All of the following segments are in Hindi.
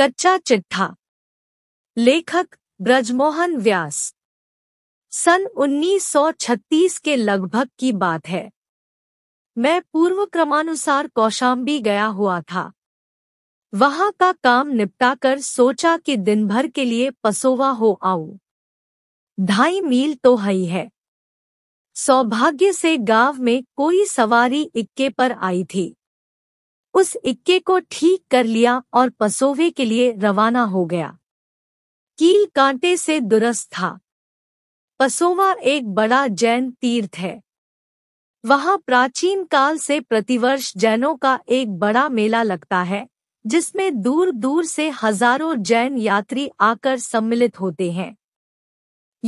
कच्चा चिट्ठा लेखक ब्रजमोहन व्यास सन 1936 के लगभग की बात है मैं पूर्व क्रमानुसार कौशाम्बी गया हुआ था वहां का काम निपटाकर सोचा कि दिन भर के लिए पसोवा हो आऊं ढाई मील तो हई है सौभाग्य से गांव में कोई सवारी इक्के पर आई थी उस इक्के को ठीक कर लिया और पसोवे के लिए रवाना हो गया कील कांटे से दुरस्त था पसोवा एक बड़ा जैन तीर्थ है वहाँ प्राचीन काल से प्रतिवर्ष जैनों का एक बड़ा मेला लगता है जिसमें दूर दूर से हजारों जैन यात्री आकर सम्मिलित होते हैं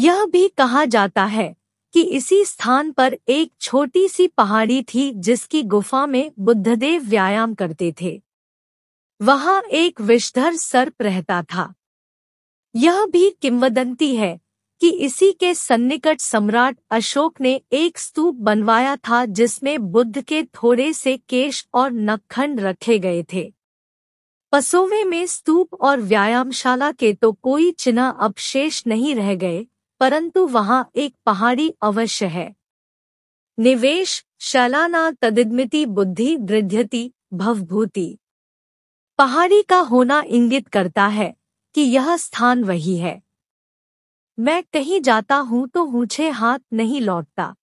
यह भी कहा जाता है कि इसी स्थान पर एक छोटी सी पहाड़ी थी जिसकी गुफा में बुद्धदेव व्यायाम करते थे वहां एक विषधर सर्प रहता था यह भी किंवदंती है कि इसी के सन्निकट सम्राट अशोक ने एक स्तूप बनवाया था जिसमें बुद्ध के थोड़े से केश और नखंड रखे गए थे पसोवे में स्तूप और व्यायामशाला के तो कोई चिन्ह अवशेष नहीं रह गए परंतु वहां एक पहाड़ी अवश्य है निवेश शलाना तदिदमिति बुद्धि दृढ़ भवभूति पहाड़ी का होना इंगित करता है कि यह स्थान वही है मैं कहीं जाता हूं तो ऊँचे हाथ नहीं लौटता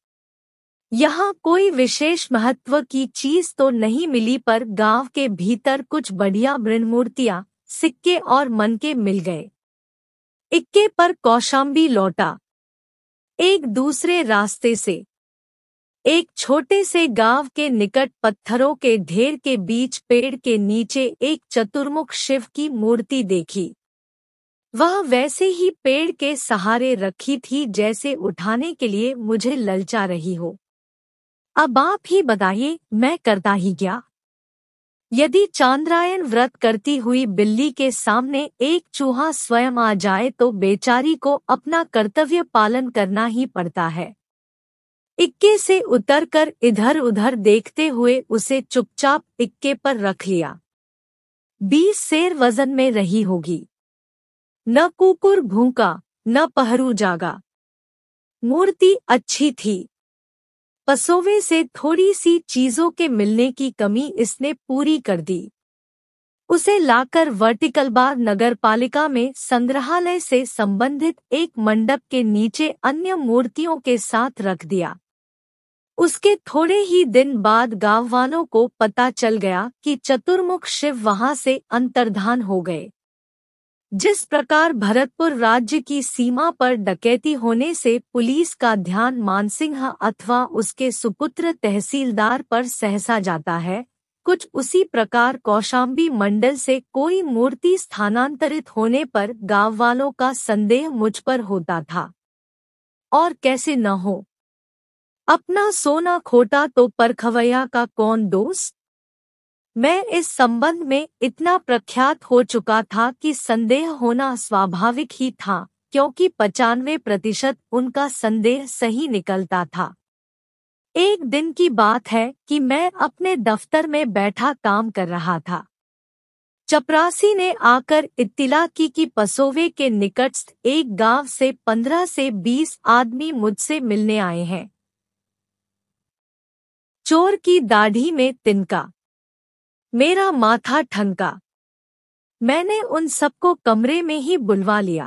यहाँ कोई विशेष महत्व की चीज तो नहीं मिली पर गांव के भीतर कुछ बढ़िया मूर्तियां सिक्के और मन के मिल गए इक्के पर कौशाम्बी लौटा एक दूसरे रास्ते से एक छोटे से गांव के निकट पत्थरों के ढेर के बीच पेड़ के नीचे एक चतुर्मुख शिव की मूर्ति देखी वह वैसे ही पेड़ के सहारे रखी थी जैसे उठाने के लिए मुझे ललचा रही हो अब आप ही बताइए मैं करता ही क्या यदि चांद्रायन व्रत करती हुई बिल्ली के सामने एक चूहा स्वयं आ जाए तो बेचारी को अपना कर्तव्य पालन करना ही पड़ता है इक्के से उतरकर इधर उधर देखते हुए उसे चुपचाप इक्के पर रख लिया बीस शेर वजन में रही होगी न कुकुर भूका न पहरू जागा मूर्ति अच्छी थी पसोवे से थोड़ी सी चीजों के मिलने की कमी इसने पूरी कर दी उसे लाकर वर्टिकल नगर नगरपालिका में संग्रहालय से संबंधित एक मंडप के नीचे अन्य मूर्तियों के साथ रख दिया उसके थोड़े ही दिन बाद गांव वालों को पता चल गया कि चतुर्मुख शिव वहां से अंतर्धान हो गए जिस प्रकार भरतपुर राज्य की सीमा पर डकैती होने से पुलिस का ध्यान मानसिंह अथवा उसके सुपुत्र तहसीलदार पर सहसा जाता है कुछ उसी प्रकार कौशाम्बी मंडल से कोई मूर्ति स्थानांतरित होने पर गांव वालों का संदेह मुझ पर होता था और कैसे न हो अपना सोना खोटा तो परखवैया का कौन दोस्त मैं इस संबंध में इतना प्रख्यात हो चुका था कि संदेह होना स्वाभाविक ही था क्योंकि पचानवे प्रतिशत उनका संदेह सही निकलता था एक दिन की बात है कि मैं अपने दफ्तर में बैठा काम कर रहा था चपरासी ने आकर इत्तिला की कि पसोवे के निकटस्थ एक गांव से पंद्रह से बीस आदमी मुझसे मिलने आए हैं चोर की दाढ़ी में तिनका मेरा माथा ठनका मैंने उन सबको कमरे में ही बुलवा लिया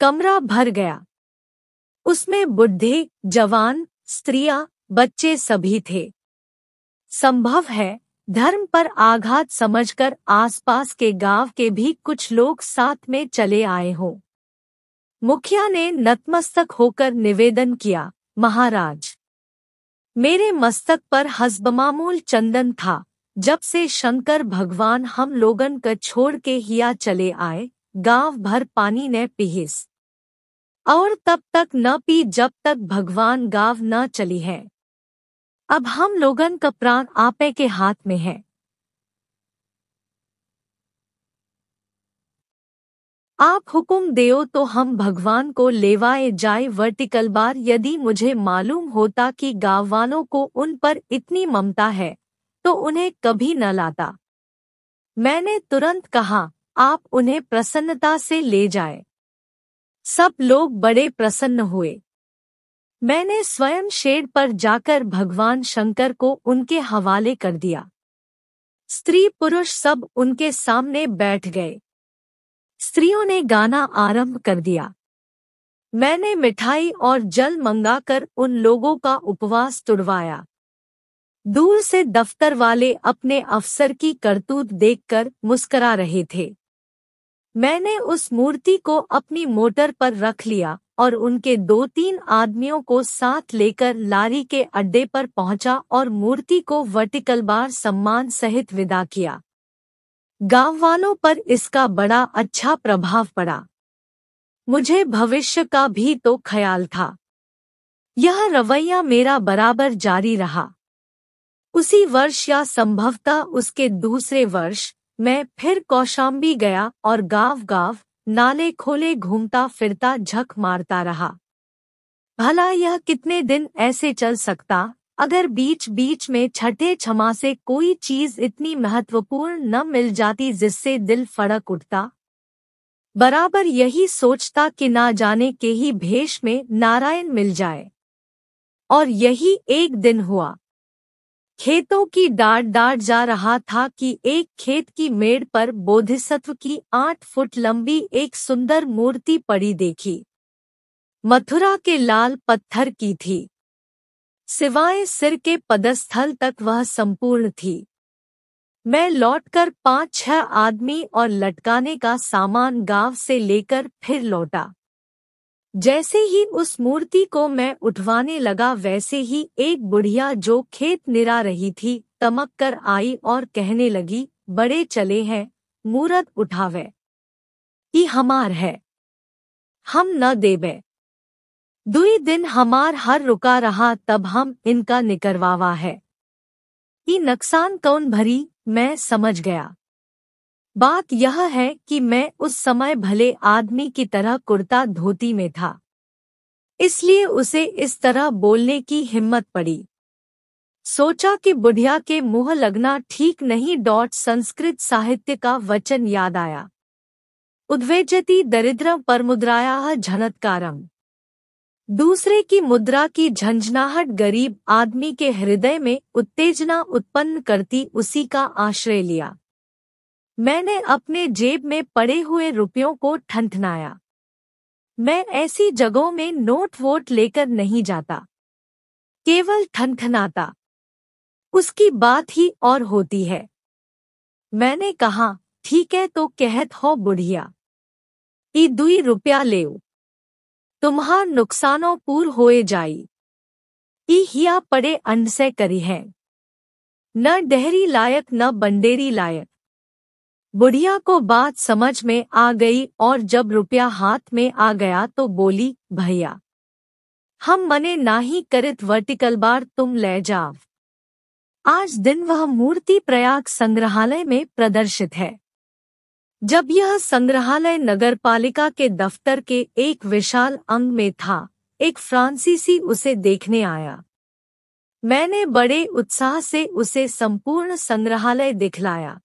कमरा भर गया उसमें बुढ़े जवान स्त्रियां बच्चे सभी थे संभव है धर्म पर आघात समझकर आसपास के गांव के भी कुछ लोग साथ में चले आए हों मुखिया ने नतमस्तक होकर निवेदन किया महाराज मेरे मस्तक पर हसबमामूल चंदन था जब से शंकर भगवान हम लोगन का छोड़ के हिया चले आए गांव भर पानी ने पिहिस और तब तक न पी जब तक भगवान गांव न चली है अब हम लोगन का प्राण आपे के हाथ में है आप हुकुम देओ तो हम भगवान को लेवाए जाए वर्टिकल बार यदि मुझे मालूम होता कि गांव वालों को उन पर इतनी ममता है तो उन्हें कभी न लाता मैंने तुरंत कहा आप उन्हें प्रसन्नता से ले जाए सब लोग बड़े प्रसन्न हुए मैंने स्वयं शेड पर जाकर भगवान शंकर को उनके हवाले कर दिया स्त्री पुरुष सब उनके सामने बैठ गए स्त्रियों ने गाना आरंभ कर दिया मैंने मिठाई और जल मंगाकर उन लोगों का उपवास तुड़वाया दूर से दफ्तर वाले अपने अफसर की करतूत देखकर मुस्करा रहे थे मैंने उस मूर्ति को अपनी मोटर पर रख लिया और उनके दो तीन आदमियों को साथ लेकर लारी के अड्डे पर पहुंचा और मूर्ति को वर्टिकल बार सम्मान सहित विदा किया गांव वालों पर इसका बड़ा अच्छा प्रभाव पड़ा मुझे भविष्य का भी तो ख्याल था यह रवैया मेरा बराबर जारी रहा उसी वर्ष या संभवतः उसके दूसरे वर्ष मैं फिर कौशाम्बी गया और गांव गांव नाले खोले घूमता फिरता झक मारता रहा भला यह कितने दिन ऐसे चल सकता अगर बीच बीच में छठे क्षमा से कोई चीज इतनी महत्वपूर्ण न मिल जाती जिससे दिल फड़क उठता बराबर यही सोचता कि ना जाने के ही भेष में नारायण मिल जाए और यही एक दिन हुआ खेतों की डाट डाट जा रहा था कि एक खेत की मेड़ पर बोधिसत्व की आठ फुट लंबी एक सुंदर मूर्ति पड़ी देखी मथुरा के लाल पत्थर की थी सिवाय सिर के पदस्थल तक वह संपूर्ण थी मैं लौटकर पांच छह आदमी और लटकाने का सामान गांव से लेकर फिर लौटा जैसे ही उस मूर्ति को मैं उठवाने लगा वैसे ही एक बुढ़िया जो खेत निरा रही थी तमक कर आई और कहने लगी बड़े चले हैं मूरत उठावे ये हमार है हम न देबे दुई दिन हमार हर रुका रहा तब हम इनका निकरवावा है ई नुकसान कौन भरी मैं समझ गया बात यह है कि मैं उस समय भले आदमी की तरह कुर्ता धोती में था इसलिए उसे इस तरह बोलने की हिम्मत पड़ी सोचा कि बुढ़िया के मुंह लगना ठीक नहीं डॉट संस्कृत साहित्य का वचन याद आया उद्वेजती दरिद्र पर मुद्राया झनत्कारम दूसरे की मुद्रा की झंझनाहट गरीब आदमी के हृदय में उत्तेजना उत्पन्न करती उसी का आश्रय लिया मैंने अपने जेब में पड़े हुए रुपयों को ठंठनाया मैं ऐसी जगहों में नोट वोट लेकर नहीं जाता केवल ठनठनाता उसकी बात ही और होती है मैंने कहा ठीक है तो कहत हो बुढ़िया ई दुई रुपया ले तुम्हार नुकसानों पूर होए जाई ई हिया पड़े अंड से करी है न डहरी लायक न बंडेरी लायक बुढ़िया को बात समझ में आ गई और जब रुपया हाथ में आ गया तो बोली भैया हम मने नाही करित वर्टिकल बार तुम ले जाओ आज दिन वह मूर्ति प्रयाग संग्रहालय में प्रदर्शित है जब यह संग्रहालय नगर पालिका के दफ्तर के एक विशाल अंग में था एक फ्रांसीसी उसे देखने आया मैंने बड़े उत्साह से उसे संपूर्ण संग्रहालय दिखलाया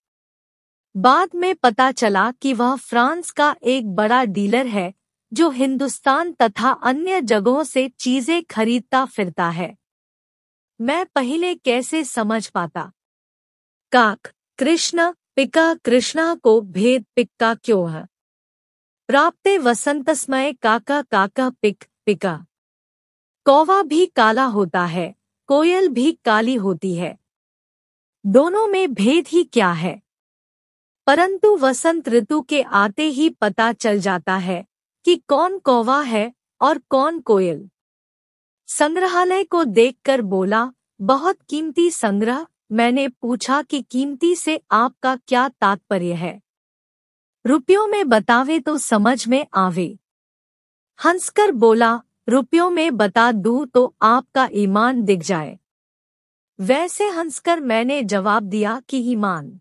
बाद में पता चला कि वह फ्रांस का एक बड़ा डीलर है जो हिंदुस्तान तथा अन्य जगहों से चीजें खरीदता फिरता है मैं पहले कैसे समझ पाता काक कृष्ण पिका कृष्णा को भेद पिक्का क्यों है प्राप्ते वसंतस्मय काका काका पिक पिका कौवा भी काला होता है कोयल भी काली होती है दोनों में भेद ही क्या है परंतु वसंत ऋतु के आते ही पता चल जाता है कि कौन कौवा है और कौन कोयल संग्रहालय को देखकर बोला बहुत कीमती संग्रह मैंने पूछा कि कीमती से आपका क्या तात्पर्य है रुपयों में बतावे तो समझ में आवे हंसकर बोला रुपयों में बता दू तो आपका ईमान दिख जाए वैसे हंसकर मैंने जवाब दिया कि ईमान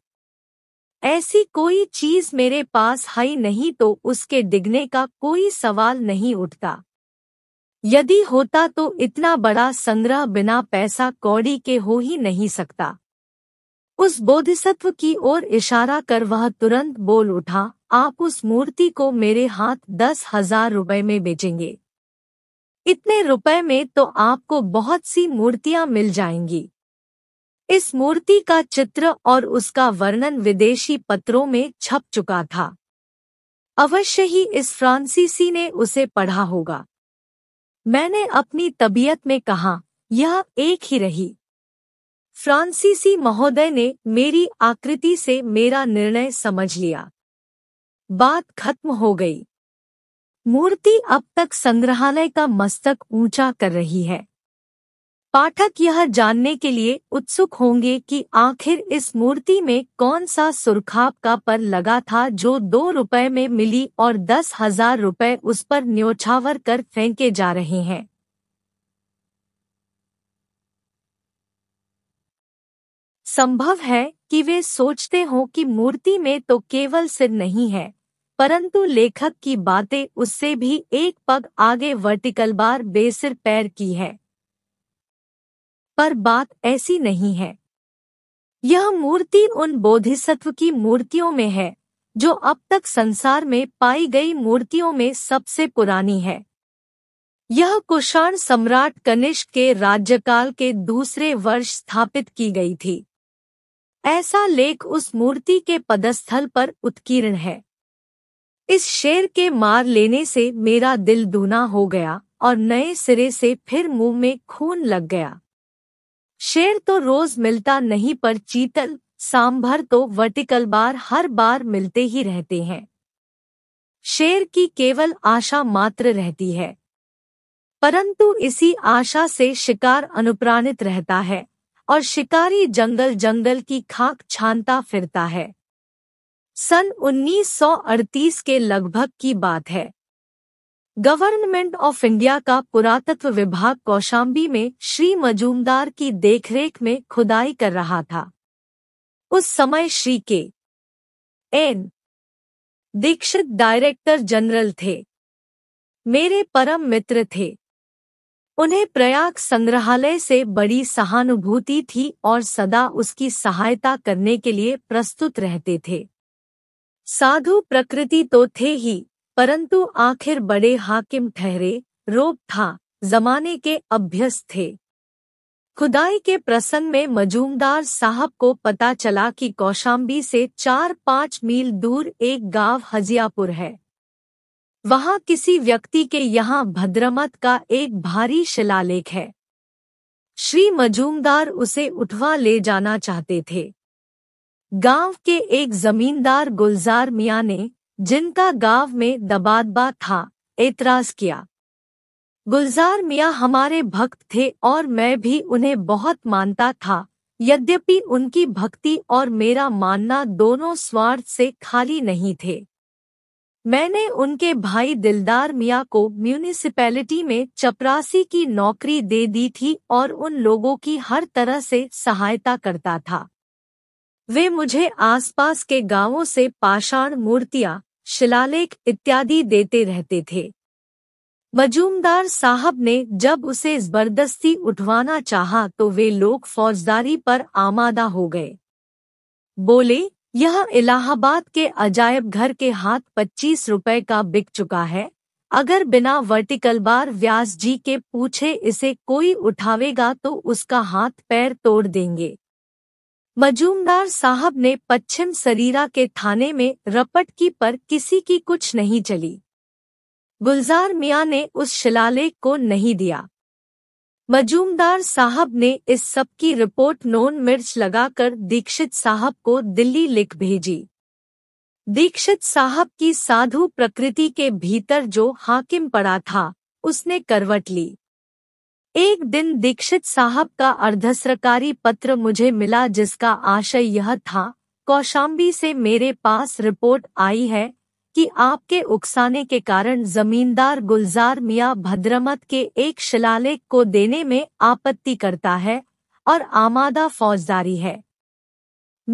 ऐसी कोई चीज मेरे पास है नहीं तो उसके डिगने का कोई सवाल नहीं उठता यदि होता तो इतना बड़ा संग्रह बिना पैसा कौड़ी के हो ही नहीं सकता उस बोधिसत्व की ओर इशारा कर वह तुरंत बोल उठा आप उस मूर्ति को मेरे हाथ दस हजार रुपए में बेचेंगे इतने रुपए में तो आपको बहुत सी मूर्तियां मिल जाएंगी इस मूर्ति का चित्र और उसका वर्णन विदेशी पत्रों में छप चुका था अवश्य ही इस फ्रांसीसी ने उसे पढ़ा होगा मैंने अपनी तबीयत में कहा यह एक ही रही फ्रांसीसी महोदय ने मेरी आकृति से मेरा निर्णय समझ लिया बात खत्म हो गई मूर्ति अब तक संग्रहालय का मस्तक ऊंचा कर रही है पाठक यह जानने के लिए उत्सुक होंगे कि आखिर इस मूर्ति में कौन सा सुरखाप का पर लगा था जो दो रुपए में मिली और दस हजार रुपए उस पर न्योछावर कर फेंके जा रहे हैं संभव है कि वे सोचते हों कि मूर्ति में तो केवल सिर नहीं है परंतु लेखक की बातें उससे भी एक पग आगे वर्टिकल बार बेसिर पैर की है पर बात ऐसी नहीं है यह मूर्ति उन बोधिसत्व की मूर्तियों में है जो अब तक संसार में पाई गई मूर्तियों में सबसे पुरानी है यह कुषाण सम्राट कनिष्क के राज्यकाल के दूसरे वर्ष स्थापित की गई थी ऐसा लेख उस मूर्ति के पदस्थल पर उत्कीर्ण है इस शेर के मार लेने से मेरा दिल दूना हो गया और नए सिरे से फिर मुंह में खून लग गया शेर तो रोज मिलता नहीं पर चीतल सांभर तो वर्टिकल बार हर बार मिलते ही रहते हैं शेर की केवल आशा मात्र रहती है परंतु इसी आशा से शिकार अनुप्राणित रहता है और शिकारी जंगल जंगल की खाक छानता फिरता है सन 1938 के लगभग की बात है गवर्नमेंट ऑफ इंडिया का पुरातत्व विभाग कौशाम्बी में श्री मजूमदार की देखरेख में खुदाई कर रहा था उस समय श्री के एन दीक्षित डायरेक्टर जनरल थे मेरे परम मित्र थे उन्हें प्रयाग संग्रहालय से बड़ी सहानुभूति थी और सदा उसकी सहायता करने के लिए प्रस्तुत रहते थे साधु प्रकृति तो थे ही परंतु आखिर बड़े हाकिम ठहरे रोब था जमाने के अभ्यस्त थे खुदाई के प्रसंग में मजूमदार साहब को पता चला कि कौशाम्बी से चार पाँच मील दूर एक गांव हजियापुर है वहाँ किसी व्यक्ति के यहाँ भद्रमत का एक भारी शिलालेख है श्री मजूमदार उसे उठवा ले जाना चाहते थे गांव के एक जमींदार गुलजार मियाँ ने जिनका गांव में दबादबा था एतराज किया गुलजार मियाँ हमारे भक्त थे और मैं भी उन्हें बहुत मानता था यद्यपि उनकी भक्ति और मेरा मानना दोनों स्वार्थ से खाली नहीं थे मैंने उनके भाई दिलदार मियाँ को म्यूनिसिपैलिटी में चपरासी की नौकरी दे दी थी और उन लोगों की हर तरह से सहायता करता था वे मुझे आसपास के गांवों से पाषाण मूर्तियां शिलालेख इत्यादि देते रहते थे मजूमदार साहब ने जब उसे जबरदस्ती उठवाना चाहा तो वे लोग फौजदारी पर आमादा हो गए बोले यह इलाहाबाद के अजायब घर के हाथ पच्चीस रुपए का बिक चुका है अगर बिना वर्टिकल बार व्यास जी के पूछे इसे कोई उठावेगा तो उसका हाथ पैर तोड़ देंगे मजूमदार साहब ने पश्चिम सरीरा के थाने में रपट की पर किसी की कुछ नहीं चली गुलजार मियाँ ने उस शिलालेख को नहीं दिया मजूमदार साहब ने इस सब की रिपोर्ट नोन मिर्च लगाकर दीक्षित साहब को दिल्ली लिख भेजी दीक्षित साहब की साधु प्रकृति के भीतर जो हाकिम पड़ा था उसने करवट ली एक दिन दीक्षित साहब का अर्धस्रकारी पत्र मुझे मिला जिसका आशय यह था कौशाम्बी से मेरे पास रिपोर्ट आई है कि आपके उकसाने के कारण जमींदार गुलजार मियां भद्रमत के एक शिलालेख को देने में आपत्ति करता है और आमादा फौजदारी है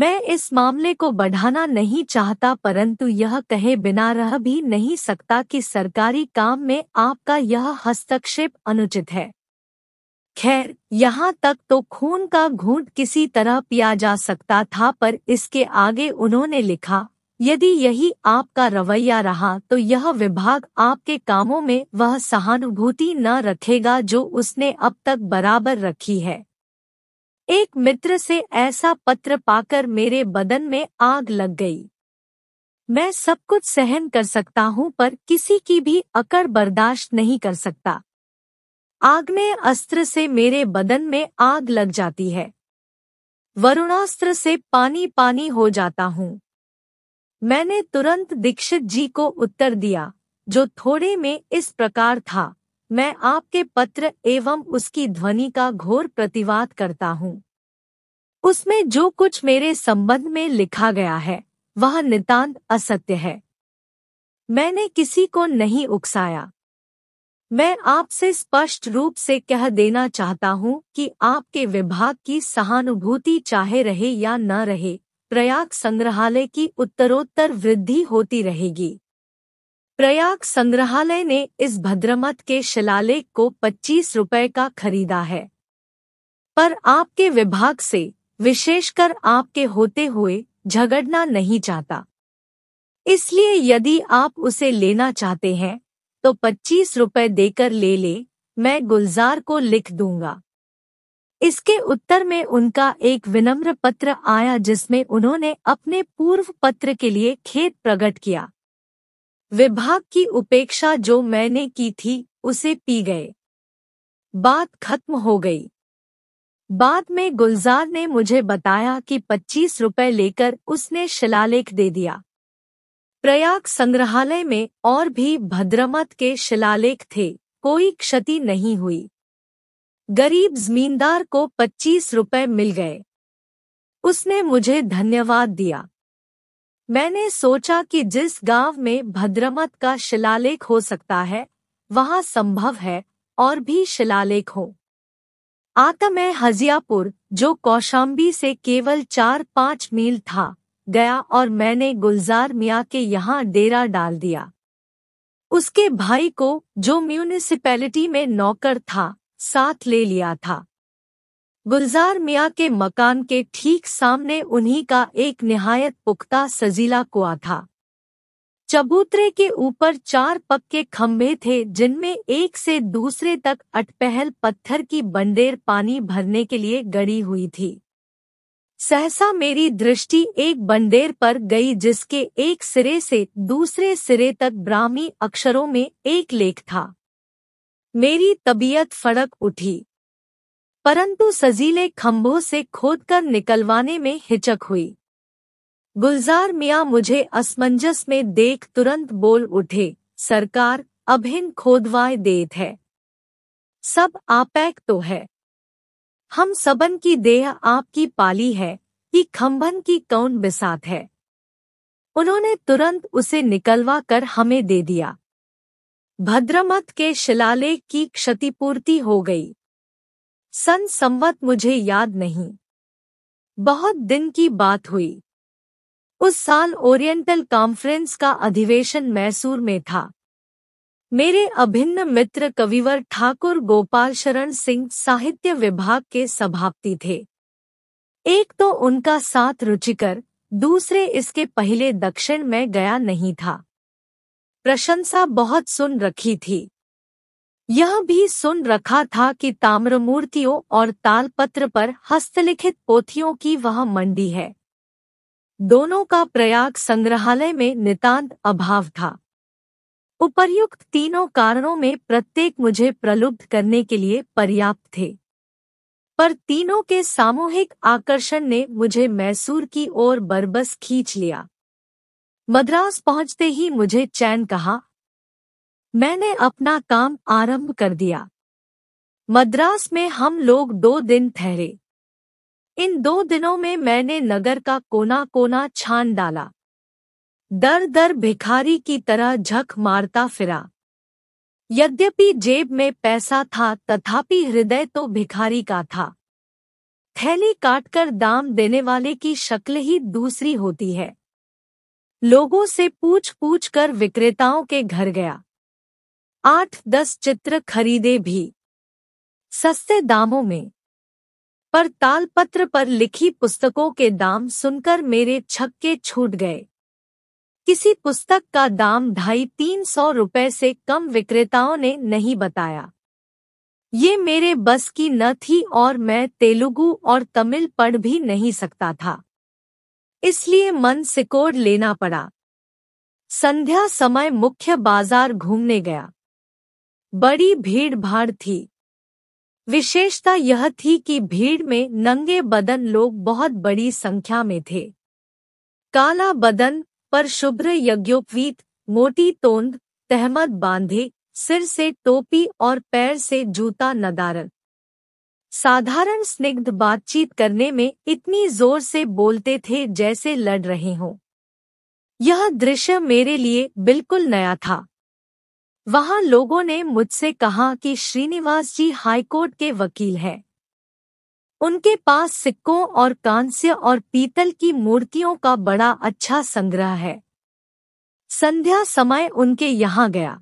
मैं इस मामले को बढ़ाना नहीं चाहता परंतु यह कहे बिना रह भी नहीं सकता कि सरकारी काम में आपका यह हस्तक्षेप अनुचित है खैर यहाँ तक तो खून का घूंट किसी तरह पिया जा सकता था पर इसके आगे उन्होंने लिखा यदि यही आपका रवैया रहा तो यह विभाग आपके कामों में वह सहानुभूति न रखेगा जो उसने अब तक बराबर रखी है एक मित्र से ऐसा पत्र पाकर मेरे बदन में आग लग गई मैं सब कुछ सहन कर सकता हूँ पर किसी की भी अकड़ बर्दाश्त नहीं कर सकता आग्नेय अस्त्र से मेरे बदन में आग लग जाती है वरुणास्त्र से पानी पानी हो जाता हूँ मैंने तुरंत दीक्षित जी को उत्तर दिया जो थोड़े में इस प्रकार था मैं आपके पत्र एवं उसकी ध्वनि का घोर प्रतिवाद करता हूँ उसमें जो कुछ मेरे संबंध में लिखा गया है वह नितांत असत्य है मैंने किसी को नहीं उकसाया मैं आपसे स्पष्ट रूप से कह देना चाहता हूं कि आपके विभाग की सहानुभूति चाहे रहे या न रहे प्रयाग संग्रहालय की उत्तरोत्तर वृद्धि होती रहेगी प्रयाग संग्रहालय ने इस भद्रमत के शिलालेख को पच्चीस रुपए का खरीदा है पर आपके विभाग से विशेषकर आपके होते हुए झगड़ना नहीं चाहता इसलिए यदि आप उसे लेना चाहते हैं तो पच्चीस रुपए देकर ले ले मैं गुलजार को लिख दूंगा इसके उत्तर में उनका एक विनम्र पत्र आया जिसमें उन्होंने अपने पूर्व पत्र के लिए खेद प्रकट किया विभाग की उपेक्षा जो मैंने की थी उसे पी गए बात खत्म हो गई बाद में गुलजार ने मुझे बताया कि पच्चीस रुपए लेकर उसने शिलालेख दे दिया प्रयाग संग्रहालय में और भी भद्रमत के शिलालेख थे कोई क्षति नहीं हुई गरीब जमींदार को पच्चीस रुपए मिल गए उसने मुझे धन्यवाद दिया मैंने सोचा कि जिस गांव में भद्रमत का शिलालेख हो सकता है वहां संभव है और भी शिलालेख हो आता मैं हजियापुर जो कौशाम्बी से केवल चार पाँच मील था गया और मैंने गुलजार मियाँ के यहाँ डेरा डाल दिया उसके भाई को जो म्यूनिसिपैलिटी में नौकर था साथ ले लिया था गुलजार मियाँ के मकान के ठीक सामने उन्हीं का एक निहायत पुख्ता सजीला कुआ था चबूतरे के ऊपर चार पक्के खम्भे थे जिनमें एक से दूसरे तक अटपहल पत्थर की बंडेर पानी भरने के लिए गड़ी हुई थी सहसा मेरी दृष्टि एक बंदेर पर गई जिसके एक सिरे से दूसरे सिरे तक ब्राह्मी अक्षरों में एक लेख था मेरी तबीयत फड़क उठी परंतु सजीले खंभों से खोदकर निकलवाने में हिचक हुई गुलजार मियाँ मुझे असमंजस में देख तुरंत बोल उठे सरकार अभिन खोदवाए देत है सब आपैक तो है हम सबन की देह आपकी पाली है कि खम्भन की कौन बिसात है उन्होंने तुरंत उसे निकलवा कर हमें दे दिया भद्रमत के शिलालेख की क्षतिपूर्ति हो गई सन संवत मुझे याद नहीं बहुत दिन की बात हुई उस साल ओरिएंटल कॉन्फ्रेंस का अधिवेशन मैसूर में था मेरे अभिन्न मित्र कविवर ठाकुर गोपाल शरण सिंह साहित्य विभाग के सभापति थे एक तो उनका साथ रुचिकर दूसरे इसके पहले दक्षिण में गया नहीं था प्रशंसा बहुत सुन रखी थी यह भी सुन रखा था कि ताम्रमूर्तियों और तालपत्र पर हस्तलिखित पोथियों की वह मंडी है दोनों का प्रयाग संग्रहालय में नितांत अभाव था उपर्युक्त तीनों कारणों में प्रत्येक मुझे प्रलुब्ध करने के लिए पर्याप्त थे पर तीनों के सामूहिक आकर्षण ने मुझे मैसूर की ओर बरबस खींच लिया मद्रास पहुंचते ही मुझे चैन कहा मैंने अपना काम आरंभ कर दिया मद्रास में हम लोग दो दिन ठहरे इन दो दिनों में मैंने नगर का कोना कोना छान डाला दर दर भिखारी की तरह झक मारता फिरा यद्यपि जेब में पैसा था तथापि हृदय तो भिखारी का था थैली काटकर दाम देने वाले की शक्ल ही दूसरी होती है लोगों से पूछ पूछ कर विक्रेताओं के घर गया आठ दस चित्र खरीदे भी सस्ते दामों में पर तालपत्र पर लिखी पुस्तकों के दाम सुनकर मेरे छक्के छूट गए किसी पुस्तक का दाम ढाई तीन सौ रुपये से कम विक्रेताओं ने नहीं बताया ये मेरे बस की न थी और मैं तेलुगु और तमिल पढ़ भी नहीं सकता था इसलिए मन सिकोड़ लेना पड़ा संध्या समय मुख्य बाजार घूमने गया बड़ी भीड़ भाड़ थी विशेषता यह थी कि भीड़ में नंगे बदन लोग बहुत बड़ी संख्या में थे काला बदन पर शुभ्र यज्ञोपवीत मोटी तोंद तहमद बांधे सिर से टोपी और पैर से जूता नदारन साधारण स्निग्ध बातचीत करने में इतनी जोर से बोलते थे जैसे लड़ रहे हों यह दृश्य मेरे लिए बिल्कुल नया था वहां लोगों ने मुझसे कहा कि श्रीनिवास जी हाईकोर्ट के वकील हैं उनके पास सिक्कों और कांस्य और पीतल की मूर्तियों का बड़ा अच्छा संग्रह है संध्या समय उनके यहाँ गया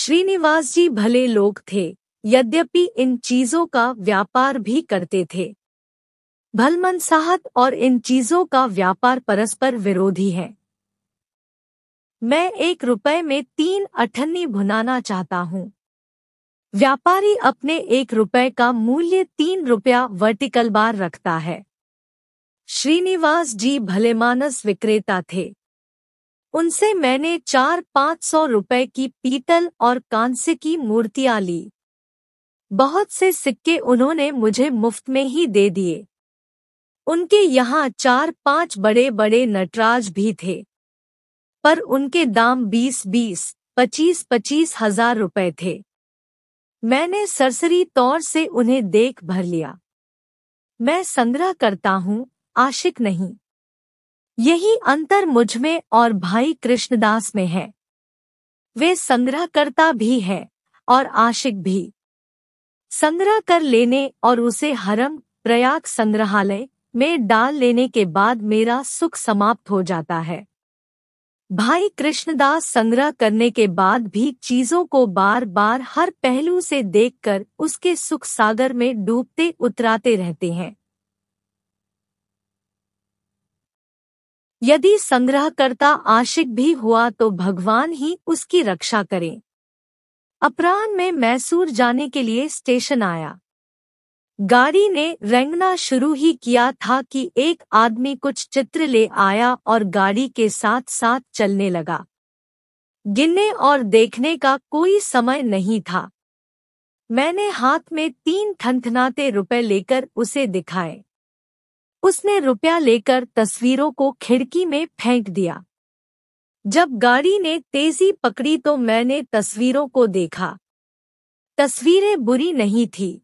श्रीनिवास जी भले लोग थे यद्यपि इन चीजों का व्यापार भी करते थे भलमनसाहत और इन चीजों का व्यापार परस्पर विरोधी है मैं एक रुपए में तीन अठन्नी भुनाना चाहता हूँ व्यापारी अपने एक रुपए का मूल्य तीन रुपया वर्टिकल बार रखता है श्रीनिवास जी भलेमानस विक्रेता थे उनसे मैंने चार पाँच सौ रुपए की पीतल और कांस्य की मूर्तियां ली बहुत से सिक्के उन्होंने मुझे मुफ्त में ही दे दिए उनके यहाँ चार पांच बड़े बड़े नटराज भी थे पर उनके दाम बीस बीस पच्चीस पच्चीस हजार रुपए थे मैंने सरसरी तौर से उन्हें देख भर लिया मैं संग्रह करता हूँ आशिक नहीं यही अंतर मुझ में और भाई कृष्णदास में है वे संग्रहकर्ता भी है और आशिक भी संग्रह कर लेने और उसे हरम प्रयाग संग्रहालय में डाल लेने के बाद मेरा सुख समाप्त हो जाता है भाई कृष्णदास संग्रह करने के बाद भी चीजों को बार बार हर पहलू से देखकर उसके सुख सागर में डूबते उतराते रहते हैं यदि संग्रहकर्ता आशिक भी हुआ तो भगवान ही उसकी रक्षा करें अपराह में मैसूर जाने के लिए स्टेशन आया गाड़ी ने रंगना शुरू ही किया था कि एक आदमी कुछ चित्र ले आया और गाड़ी के साथ साथ चलने लगा गिनने और देखने का कोई समय नहीं था मैंने हाथ में तीन थनथनाते रुपए लेकर उसे दिखाए उसने रुपया लेकर तस्वीरों को खिड़की में फेंक दिया जब गाड़ी ने तेजी पकड़ी तो मैंने तस्वीरों को देखा तस्वीरें बुरी नहीं थी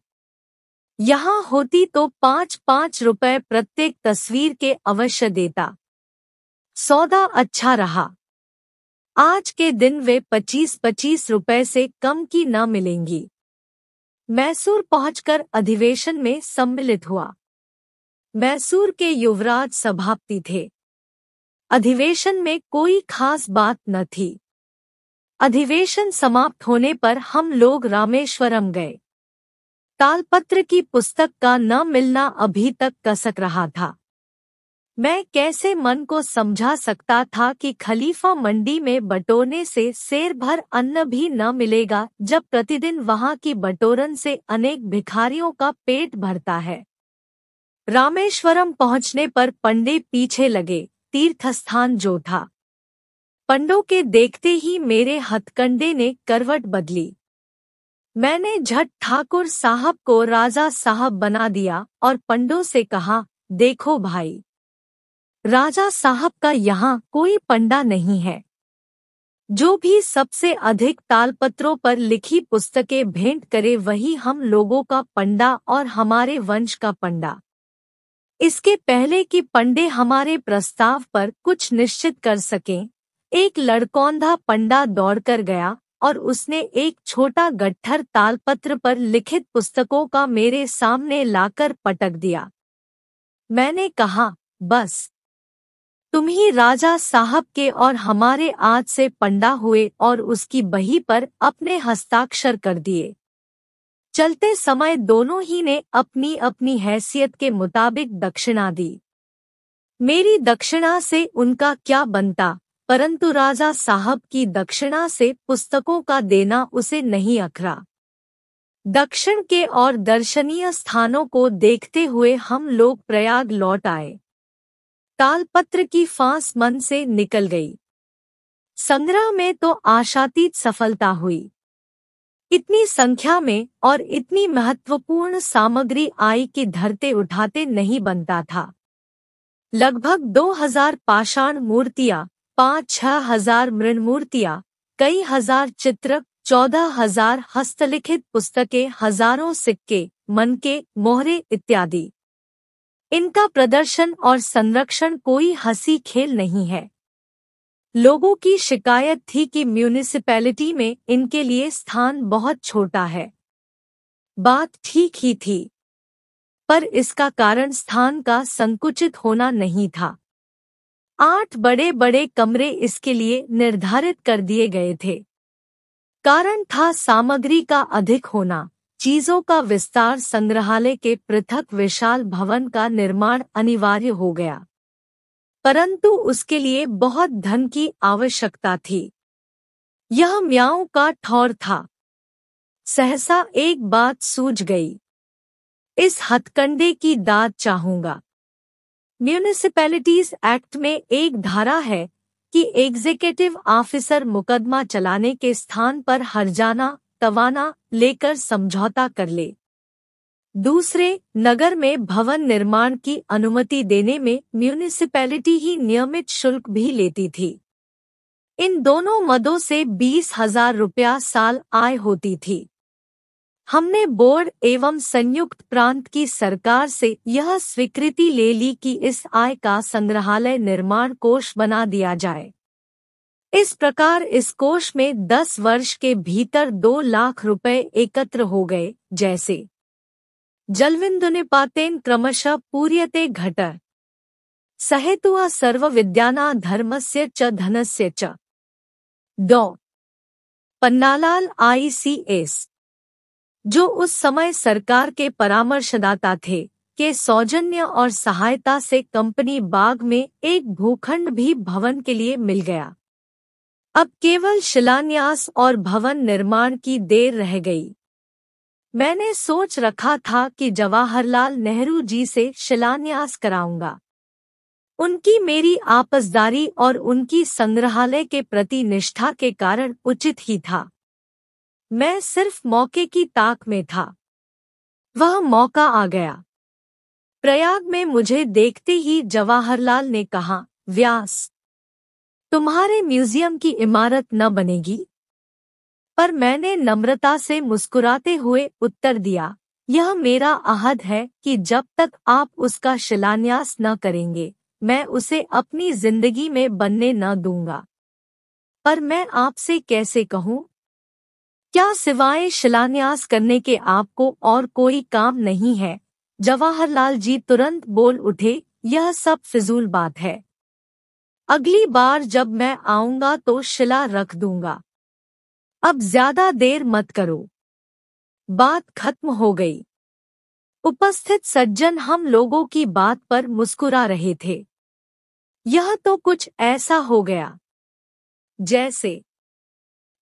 यहाँ होती तो पाँच पाँच रुपए प्रत्येक तस्वीर के अवश्य देता सौदा अच्छा रहा आज के दिन वे पच्चीस पच्चीस रुपए से कम की न मिलेंगी मैसूर पहुंचकर अधिवेशन में सम्मिलित हुआ मैसूर के युवराज सभापति थे अधिवेशन में कोई खास बात न थी अधिवेशन समाप्त होने पर हम लोग रामेश्वरम गए तालपत्र की पुस्तक का न मिलना अभी तक कसक रहा था मैं कैसे मन को समझा सकता था कि खलीफा मंडी में बटोरने से शेर भर अन्न भी न मिलेगा जब प्रतिदिन वहां की बटोरन से अनेक भिखारियों का पेट भरता है रामेश्वरम पहुंचने पर पंडे पीछे लगे तीर्थस्थान जो था पंडों के देखते ही मेरे हथकंडे ने करवट बदली मैंने झट ठाकुर साहब को राजा साहब बना दिया और पंडों से कहा देखो भाई राजा साहब का यहाँ कोई पंडा नहीं है जो भी सबसे अधिक तालपत्रों पर लिखी पुस्तकें भेंट करे वही हम लोगों का पंडा और हमारे वंश का पंडा इसके पहले कि पंडे हमारे प्रस्ताव पर कुछ निश्चित कर सकें एक लड़कौंधा पंडा दौड़कर गया और उसने एक छोटा गट्ठर तालपत्र पर लिखित पुस्तकों का मेरे सामने लाकर पटक दिया मैंने कहा बस तुम ही राजा साहब के और हमारे आज से पंडा हुए और उसकी बही पर अपने हस्ताक्षर कर दिए चलते समय दोनों ही ने अपनी अपनी हैसियत के मुताबिक दक्षिणा दी मेरी दक्षिणा से उनका क्या बनता परंतु राजा साहब की दक्षिणा से पुस्तकों का देना उसे नहीं अखरा दक्षिण के और दर्शनीय स्थानों को देखते हुए हम लोग प्रयाग लौट आए तालपत्र की फांस मन से निकल गई संग्रह में तो आशातीत सफलता हुई इतनी संख्या में और इतनी महत्वपूर्ण सामग्री आई कि धरते उठाते नहीं बनता था लगभग 2000 पाषाण मूर्तियां पाँच छह हजार मृणमूर्तियाँ कई हजार चित्र चौदह हजार हस्तलिखित पुस्तकें हजारों सिक्के मन के मोहरे इत्यादि इनका प्रदर्शन और संरक्षण कोई हंसी खेल नहीं है लोगों की शिकायत थी कि म्यूनिसिपैलिटी में इनके लिए स्थान बहुत छोटा है बात ठीक ही थी पर इसका कारण स्थान का संकुचित होना नहीं था आठ बड़े बड़े कमरे इसके लिए निर्धारित कर दिए गए थे कारण था सामग्री का अधिक होना चीजों का विस्तार संग्रहालय के पृथक विशाल भवन का निर्माण अनिवार्य हो गया परंतु उसके लिए बहुत धन की आवश्यकता थी यह म्याओं का ठौर था सहसा एक बात सूझ गई इस हथकंडे की दाद चाहूंगा म्यूनिसिपैलिटीज एक्ट में एक धारा है कि एग्जीक्यूटिव ऑफिसर मुकदमा चलाने के स्थान पर हरजाना तवाना लेकर समझौता कर ले दूसरे नगर में भवन निर्माण की अनुमति देने में म्यूनिसिपैलिटी ही नियमित शुल्क भी लेती थी इन दोनों मदों से बीस हजार रुपया साल आय होती थी हमने बोर्ड एवं संयुक्त प्रांत की सरकार से यह स्वीकृति ले ली कि इस आय का संग्रहालय निर्माण कोष बना दिया जाए इस प्रकार इस कोष में 10 वर्ष के भीतर दो लाख रुपए एकत्र हो गए जैसे पातेन क्रमशः पूर्यते घट सहेतुआ सर्वविद्याना धर्मस्य च से च आई पन्नालाल एस जो उस समय सरकार के परामर्शदाता थे के सौजन्य और सहायता से कंपनी बाग में एक भूखंड भी भवन के लिए मिल गया अब केवल शिलान्यास और भवन निर्माण की देर रह गई मैंने सोच रखा था कि जवाहरलाल नेहरू जी से शिलान्यास कराऊंगा उनकी मेरी आपसदारी और उनकी संग्रहालय के प्रति निष्ठा के कारण उचित ही था मैं सिर्फ मौके की ताक में था वह मौका आ गया प्रयाग में मुझे देखते ही जवाहरलाल ने कहा व्यास तुम्हारे म्यूजियम की इमारत न बनेगी पर मैंने नम्रता से मुस्कुराते हुए उत्तर दिया यह मेरा आहद है कि जब तक आप उसका शिलान्यास न करेंगे मैं उसे अपनी जिंदगी में बनने न दूंगा पर मैं आपसे कैसे कहूं क्या सिवाय शिलान्यास करने के आपको और कोई काम नहीं है जवाहरलाल जी तुरंत बोल उठे यह सब फिजूल बात है अगली बार जब मैं आऊंगा तो शिला रख दूंगा अब ज्यादा देर मत करो बात खत्म हो गई उपस्थित सज्जन हम लोगों की बात पर मुस्कुरा रहे थे यह तो कुछ ऐसा हो गया जैसे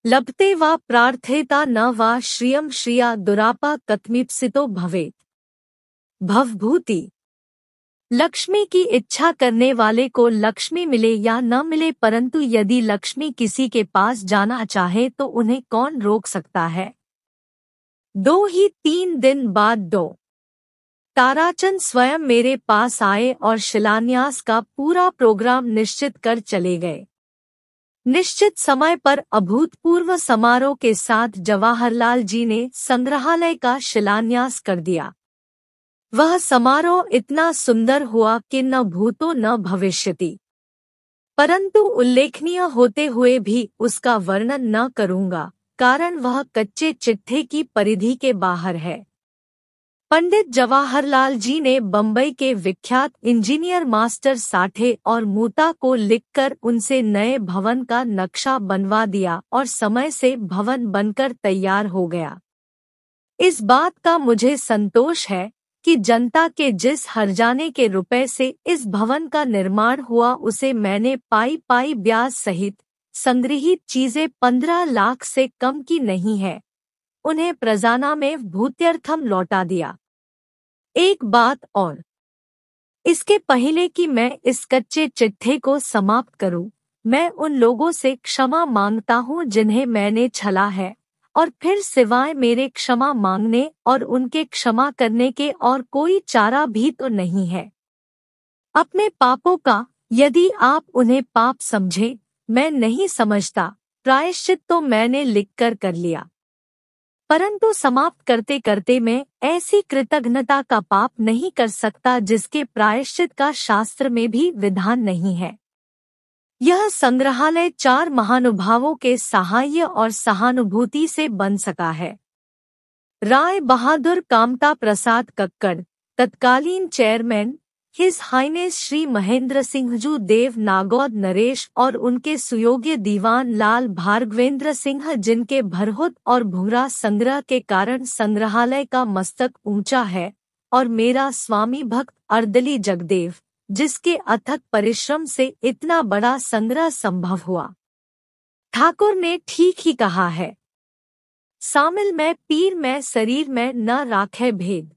लभते वा प्रार्थेता न वा श्रियम श्रिया दुरापा कथमीप्सितो भवेत भवभूति लक्ष्मी की इच्छा करने वाले को लक्ष्मी मिले या न मिले परंतु यदि लक्ष्मी किसी के पास जाना चाहे तो उन्हें कौन रोक सकता है दो ही तीन दिन बाद दो ताराचंद स्वयं मेरे पास आए और शिलान्यास का पूरा प्रोग्राम निश्चित कर चले गए निश्चित समय पर अभूतपूर्व समारोह के साथ जवाहरलाल जी ने संग्रहालय का शिलान्यास कर दिया वह समारोह इतना सुंदर हुआ कि न भूतो न भविष्यति परंतु उल्लेखनीय होते हुए भी उसका वर्णन न करूंगा कारण वह कच्चे चिट्ठे की परिधि के बाहर है पंडित जवाहरलाल जी ने बम्बई के विख्यात इंजीनियर मास्टर साठे और मूता को लिखकर उनसे नए भवन का नक्शा बनवा दिया और समय से भवन बनकर तैयार हो गया इस बात का मुझे संतोष है कि जनता के जिस हरजाने के रुपए से इस भवन का निर्माण हुआ उसे मैंने पाई पाई ब्याज सहित संग्रहित चीजें पंद्रह लाख से कम की नहीं है उन्हें प्रजाना में भूत्यर्थम लौटा दिया एक बात और इसके पहले कि मैं इस कच्चे चिट्ठे को समाप्त करूं, मैं उन लोगों से क्षमा मांगता हूं जिन्हें मैंने छला है और फिर सिवाय मेरे क्षमा मांगने और उनके क्षमा करने के और कोई चारा भी तो नहीं है अपने पापों का यदि आप उन्हें पाप समझे मैं नहीं समझता प्रायश्चित तो मैंने लिखकर कर लिया परंतु समाप्त करते करते मैं ऐसी कृतघ्नता का पाप नहीं कर सकता जिसके प्रायश्चित का शास्त्र में भी विधान नहीं है यह संग्रहालय चार महानुभावों के सहाय और सहानुभूति से बन सका है राय बहादुर कामता प्रसाद कक्कड़ तत्कालीन chairman his highness Shri Mahendra Singh Ju Deo Nagod Naresh और उनके सुयोग्य दीवान लाल भार्गवेंद्र सिंह जिनके भरहुत और भूरा संग्रह के कारण संग्रहालय का मस्तक ऊंचा है और मेरा स्वामी भक्त अर्दली जगदेव जिसके अथक परिश्रम से इतना बड़ा संग्रह संभव हुआ ठाकुर ने ठीक ही कहा है सामिल में पीर में शरीर में न राखे भेद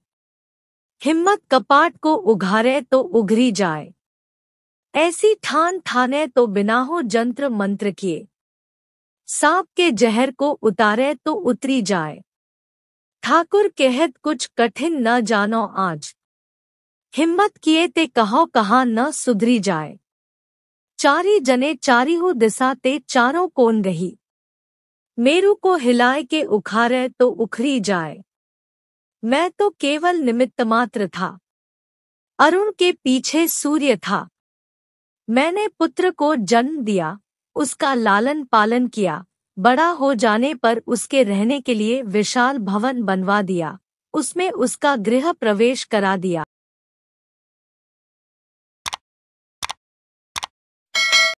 हिम्मत कपाट को उघारे तो उघरी जाए ऐसी ठान थाने तो बिना हो जंत्र मंत्र किए सांप के जहर को उतारे तो उतरी जाए ठाकुर कहत कुछ कठिन न जानो आज हिम्मत किए ते कहो कहा न सुधरी जाए चारी जने चारी हो दिशा ते चारों कोन रही मेरू को हिलाए के उखारे तो उखरी जाए मैं तो केवल निमित्त मात्र था अरुण के पीछे सूर्य था मैंने पुत्र को जन्म दिया उसका लालन पालन किया बड़ा हो जाने पर उसके रहने के लिए विशाल भवन बनवा दिया उसमें उसका गृह प्रवेश करा दिया